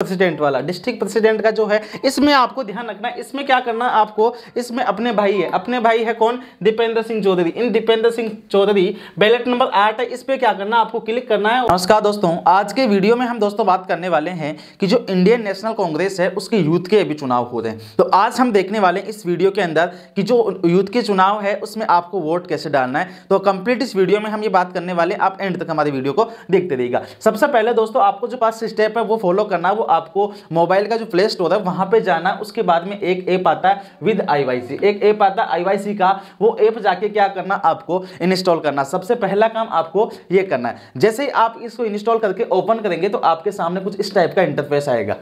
president वाला district president का जो है इसमें आपको ध्यान रखना है इसमें क्या करना आपको इसमें अपने भाई है अपने भाई है कौन दीपेंद्र सिंह चौधरी इन दीपेंद्र सिंह चौधरी बैलेट नंबर आठ है इस पर क्या करना आपको क्लिक करना है नमस्कार दोस्तों आज के वीडियो में हम दोस्तों बात करने वाले हैं कि जो इंडियन नेशनल कांग्रेस है उसके यूथ के अभी चुनाव हो रहे हैं तो आज हम देखने वाले हैं इस वीडियो के अंदर कि जो यूथ के चुनाव है उसमें आपको वोट कैसे डालना है तो कंप्लीट इस वीडियो में हम ये बात करने वाले आप एंड तक हमारे वीडियो को देखते रहेगा सबसे पहले दोस्तों आपको जो पास स्टेप है वो फॉलो करना है वो आपको मोबाइल का जो प्ले स्टोर है वहां पर जाना उसके बाद में एक ऐप आता है विद आईवाईसी एक ऐप आता है आईवाईसी का वो ऐप जाके क्या करना आपको इंस्टॉल करना सबसे पहला काम आपको ये करना है जैसे ही आप इसको इंस्टॉल करके ओपन करेंगे तो आपके सामने कुछ इस टाइप का इंटरफेस आएगा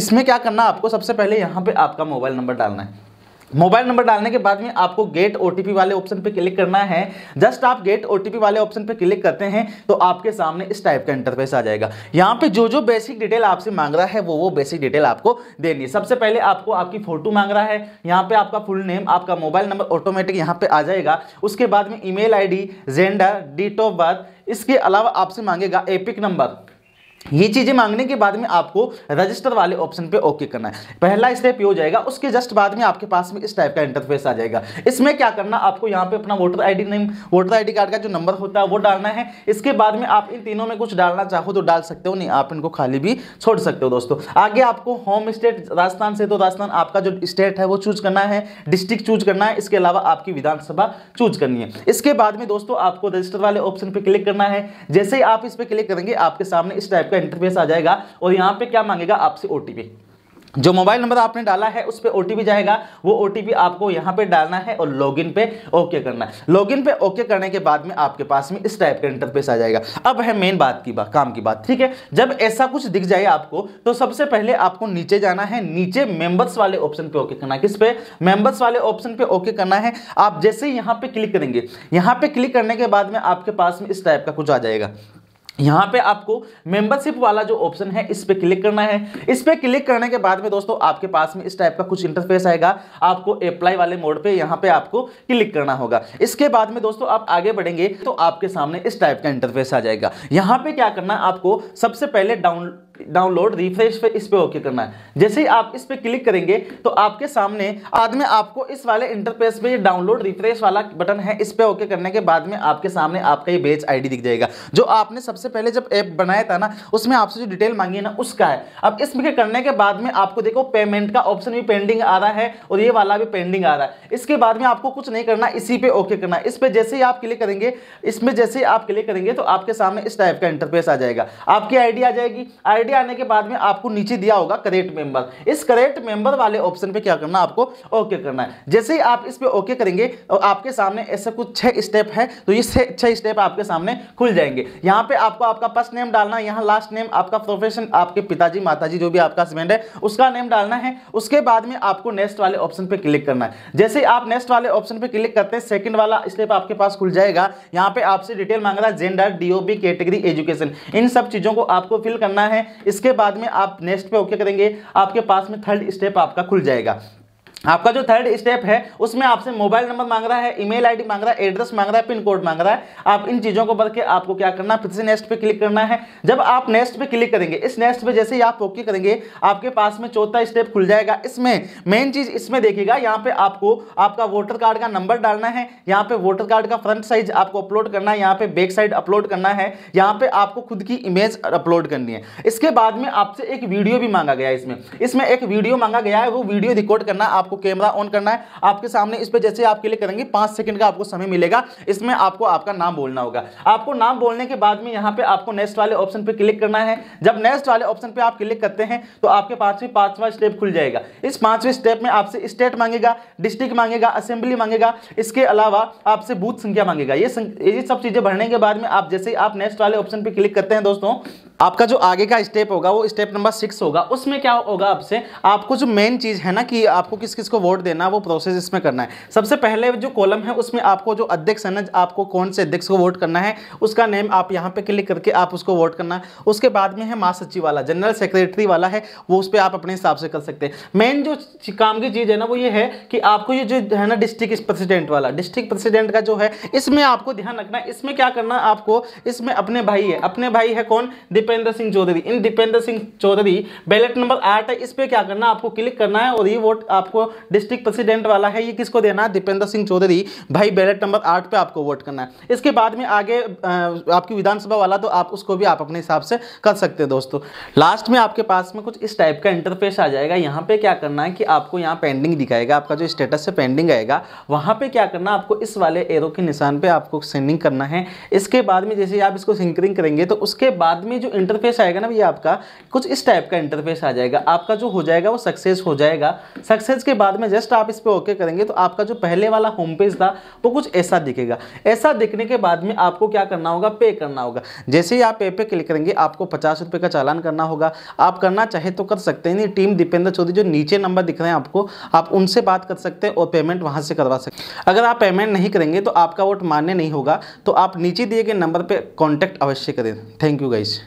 इसमें क्या करना आपको सबसे पहले यहाँ पे आपका मोबाइल नंबर डालना है मोबाइल नंबर डालने के बाद में आपको गेट ओटीपी वाले ऑप्शन पे क्लिक करना है जस्ट आप गेट ओटीपी वाले ऑप्शन पे क्लिक करते हैं तो आपके सामने इस टाइप का इंटरफेस आ जाएगा यहाँ पे जो जो बेसिक डिटेल आपसे मांग रहा है वो वो बेसिक डिटेल आपको देनी है सबसे पहले आपको आपकी फोटो मांग रहा है यहाँ पे आपका फुल नेम आपका मोबाइल नंबर ऑटोमेटिक यहाँ पे आ जाएगा उसके बाद में email D gender date of birth इसके अलावा आपसे मांगेगा एपिक नंबर ये चीज़ें मांगने के बाद में आपको रजिस्टर वाले ऑप्शन पे ओके करना है पहला स्टेप ये हो जाएगा उसके जस्ट बाद में आपके पास में इस टाइप का इंटरफेस आ जाएगा इसमें क्या करना आपको यहाँ पे अपना voter ID name voter ID card का जो नंबर होता है वो डालना है इसके बाद में आप इन तीनों में कुछ डालना चाहो तो डाल सकते हो नहीं आप इनको खाली भी छोड़ सकते हो दोस्तों आगे आपको होम स्टेट राजस्थान से तो राजस्थान आपका जो स्टेट है वो चूज करना है डिस्ट्रिक्ट चूज करना है इसके अलावा आपकी विधानसभा चूज करनी है इसके बाद में दोस्तों आपको रजिस्टर वाले ऑप्शन पर क्लिक करना है जैसे ही आप इस पर क्लिक करेंगे आपके सामने इस टाइप का इंटरफेस आ जाएगा और यहाँ पे क्या मांगेगा आपसे ओ जो मोबाइल नंबर आपने डाला है उस पर ओ जाएगा वो ओ आपको यहाँ पे डालना है और लॉगिन पे ओके करना है लॉगिन पे ओके करने के बाद में आपके पास में इस टाइप का इंटरफेस आ जाएगा अब है मेन बात की बात काम की बात ठीक है जब ऐसा कुछ दिख जाए आपको तो सबसे पहले आपको नीचे जाना है नीचे मेंबर्स वाले ऑप्शन पे ओके करना है किस पे मेंबर्स वाले ऑप्शन पे ओके करना है आप जैसे ही यहाँ पे क्लिक करेंगे यहाँ पे क्लिक करने के बाद में आपके पास में इस टाइप का कुछ आ जाएगा यहाँ पे आपको मेंबरशिप वाला जो ऑप्शन है इस पे क्लिक करना है इस पे क्लिक करने के बाद में दोस्तों आपके पास में इस टाइप का कुछ इंटरफेस आएगा आपको अप्लाई वाले मोड पे यहाँ पे आपको क्लिक करना होगा इसके बाद में दोस्तों आप आगे बढ़ेंगे तो आपके सामने इस टाइप का इंटरफेस आ जाएगा यहाँ पे क्या करना है आपको सबसे पहले डाउन डाउनलोड रिफ्रेश पे इस पे ओके करना है जैसे ही आप इस पे क्लिक करेंगे तो आपके सामने बाद में आपको इस वाले इंटरफेस पे डाउनलोड रिफ्रेश वाला बटन है इस पे ओके करने के बाद में आपके सामने आपका ये बेच आईडी दिख जाएगा जो आपने सबसे पहले जब ऐप बनाया था ना उसमें आपसे जो डिटेल मांगी है ना उसका है अब इस पे करने के बाद में आपको देखो पेमेंट का ऑप्शन भी पेंडिंग आ रहा है और ये वाला भी पेंडिंग आ रहा है इसके बाद में आपको कुछ नहीं करना इसी पे ओके करना इस पर जैसे ही आप क्लिक करेंगे इसमें जैसे ही आप क्लिक करेंगे तो आपके सामने इस टाइप का इंटरफेस आ जाएगा आपकी आईडी आ जाएगी आईडी आईडी आने के बाद में आपको नीचे दिया होगा करेक्ट मेंबर इस करेक्ट मेंबर वाले ऑप्शन पे क्या करना आपको ओके करना है जैसे ही आप इस पे ओके करेंगे और आपके सामने ऐसे कुछ छह स्टेप है तो ये छह स्टेप आपके सामने खुल जाएंगे यहाँ पे आपको आपका फर्स्ट नेम डालना यहाँ लास्ट नेम आपका प्रोफेशन आपके पिताजी माता जो भी आपका हस्बैंड है उसका नेम डालना है उसके बाद में आपको नेक्स्ट वाले ऑप्शन पे क्लिक करना है जैसे आप नेक्स्ट वाले ऑप्शन पे क्लिक करते हैं सेकंड वाला स्टेप आपके पास खुल जाएगा यहाँ पे आपसे डिटेल मांग रहा है जेंडर डीओबी कैटेगरी एजुकेशन इन सब चीज़ों को आपको फिल करना है इसके बाद में आप नेक्स्ट पे ओके करेंगे आपके पास में थर्ड स्टेप आपका खुल जाएगा आपका जो थर्ड स्टेप है उसमें आपसे मोबाइल नंबर मांग रहा है ईमेल आईडी मांग रहा है एड्रेस मांग रहा है पिन कोड मांग रहा है आप इन चीज़ों को बढ़ के आपको क्या करना है फिर से नेक्स्ट पे क्लिक करना है जब आप नेक्स्ट पे क्लिक करेंगे इस नेक्स्ट पे जैसे ही आप ओके करेंगे आपके पास में चौथा स्टेप खुल जाएगा इसमें मेन चीज़ इसमें देखिएगा यहाँ पे आपको आपका वोटर कार्ड का नंबर डालना है यहाँ पे वोटर कार्ड का फ्रंट साइज आपको अपलोड करना है यहाँ पे बैक साइड अपलोड करना है यहाँ पे आपको खुद की इमेज अपलोड करनी है इसके बाद में आपसे एक वीडियो भी मांगा गया है इसमें इसमें एक वीडियो मांगा गया है वो वीडियो रिकॉर्ड करना आप आपको कैमरा ऑन करना है आपके सामने इस पर जैसे आप क्लिक करेंगे पांच सेकंड का आपको समय मिलेगा इसमें आपको आपका नाम बोलना होगा आपको नाम बोलने के बाद में यहाँ पे आपको नेक्स्ट वाले ऑप्शन पे क्लिक करना है जब नेक्स्ट वाले ऑप्शन पे आप क्लिक करते हैं तो आपके पाँचवीं पांचवा स्टेप खुल जाएगा इस पाँचवें स्टेप में आपसे स्टेट मांगेगा डिस्ट्रिक्ट मांगेगा असेंबली मांगेगा इसके अलावा आपसे बूथ संख्या मांगेगा ये सब चीज़ें भरने के बाद में आप जैसे आप नेक्स्ट वाले ऑप्शन पर क्लिक करते हैं दोस्तों आपका जो आगे का स्टेप होगा वो स्टेप नंबर सिक्स होगा उसमें क्या होगा आपसे आपको जो मेन चीज़ है ना कि आपको किस किस को वोट देना है वो प्रोसेस इसमें करना है सबसे पहले जो कॉलम है उसमें आपको जो अध्यक्ष है ना आपको कौन से अध्यक्ष को वोट करना है उसका नेम आप यहाँ पे क्लिक करके आप उसको वोट करना उसके बाद में है महासचिव वाला जनरल सेक्रेटरी वाला है वो उस पर आप अपने हिसाब से कर सकते हैं मेन जो काम की चीज़ है ना वो ये है कि आपको ये जो है ना डिस्ट्रिक्ट प्रेसिडेंट वाला डिस्ट्रिक्ट प्रेसिडेंट का जो है इसमें आपको ध्यान रखना है इसमें क्या करना है आपको इसमें अपने भाई है अपने भाई है कौन दीपेंद्र सिंह चौधरी इन दीपेंद्र सिंह चौधरी बैलेट नंबर आठ है इस पर क्या करना आपको क्लिक करना है और ये वोट आपको डिस्ट्रिक्ट प्रेसिडेंट वाला है ये किसको देना है दीपेंद्र सिंह चौधरी भाई बैलेट नंबर आठ पे आपको वोट करना है इसके बाद में आगे आपकी विधानसभा वाला तो आप उसको भी आप अपने हिसाब से कर सकते हैं दोस्तों लास्ट में आपके पास में कुछ इस टाइप का इंटरफेस आ जाएगा यहाँ पे क्या करना है कि आपको यहाँ पेंडिंग दिखाएगा आपका जो स्टेटस है पेंडिंग आएगा वहाँ पे क्या करना आपको इस वाले एरो के निशान पर आपको सेंडिंग करना है इसके बाद में जैसे आप इसको सिंकरिंग करेंगे तो उसके बाद में जो इंटरफेस आएगा ना भैया आपका कुछ इस टाइप का इंटरफेस आ जाएगा आपका जो हो जाएगा वो सक्सेस हो जाएगा सक्सेस के बाद में जस्ट आप इस पर ओके करेंगे तो आपका जो पहले वाला होम पेज था वो कुछ ऐसा दिखेगा ऐसा दिखने के बाद में आपको क्या करना होगा पे करना होगा जैसे ही आप पे पे क्लिक करेंगे आपको पचास रुपये का चालान करना होगा आप करना चाहे तो कर सकते हैं टीम दीपेंद्र चौधरी जो नीचे नंबर दिख रहे हैं आपको आप उनसे बात कर सकते हैं और पेमेंट वहाँ से करवा सकते हैं अगर आप पेमेंट नहीं करेंगे तो आपका वोट मान्य नहीं होगा तो आप नीचे दिए गए नंबर पर कॉन्टैक्ट अवश्य करें थैंक यू गाइज़